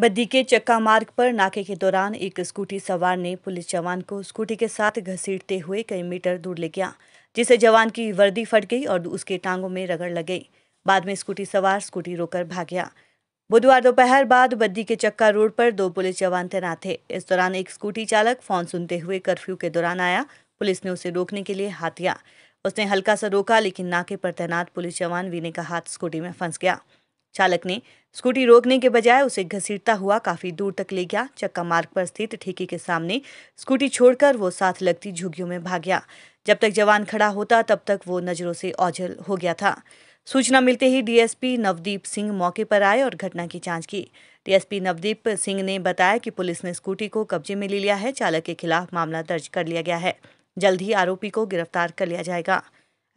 बद्दी के चक्का मार्ग पर नाके के दौरान एक स्कूटी सवार ने पुलिस जवान को स्कूटी के साथ घसीटते हुए कई मीटर दूर ले गया जिससे जवान की वर्दी फट गई और उसके टांगों में रगड़ लग गई बाद में स्कूटी सवार स्कूटी रोकर भाग गया बुधवार दोपहर बाद बद्दी के चक्का रोड पर दो पुलिस जवान तैनात थे इस दौरान एक स्कूटी चालक फोन सुनते हुए कर्फ्यू के दौरान आया पुलिस ने उसे रोकने के लिए हाथ दिया उसने हल्का सा रोका लेकिन नाके पर तैनात पुलिस जवान वीने का हाथ स्कूटी में फंस गया चालक ने स्कूटी रोकने के बजाय उसे घसीटता हुआ काफी दूर तक ले गया चक्का मार्ग पर स्थित ठेके के सामने स्कूटी छोड़कर वो साथ लगती झुग्गियों में भाग गया जब तक जवान खड़ा होता तब तक वो नजरों से ओझल हो गया था सूचना मिलते ही डीएसपी नवदीप सिंह मौके पर आए और घटना की जांच की डीएसपी नवदीप सिंह ने बताया कि पुलिस ने स्कूटी को कब्जे में ले लिया है चालक के खिलाफ मामला दर्ज कर लिया गया है जल्द ही आरोपी को गिरफ्तार कर लिया जाएगा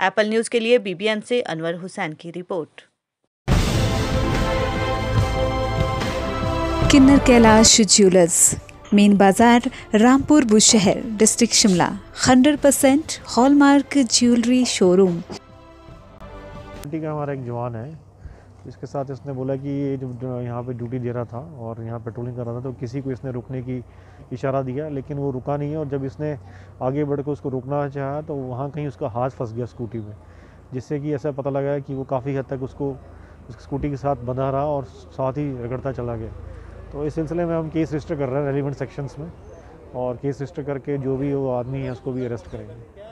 एप्पल न्यूज के लिए बीबीएन से अनवर हुसैन की report Kinnar Kailash jewellers main bazaar Rampur Bushahr district Shimla 100 percent hallmark jewellery showroom का हमारा एक जवान है इसके साथ इसने बोला कि ये जब यहाँ पे ड्यूटी दे रहा था और यहाँ पेट्रोलिंग कर रहा था तो किसी को इसने रुकने की इशारा दिया लेकिन वो रुका नहीं है और जब इसने आगे बढ़ उसको रुकना चाहा तो वहाँ कहीं उसका हाथ फंस गया स्कूटी में जिससे कि ऐसा पता लगा कि वो काफ़ी हद तक उसको उस स्कूटी के साथ बंधा रहा और साथ ही रगड़ता चला गया तो इस सिलसिले में हम केस रजिस्टर कर रहे हैं रेलिवेंट सेक्शंस में और केस रजिस्टर करके जो भी वो आदमी है उसको भी अरेस्ट करेंगे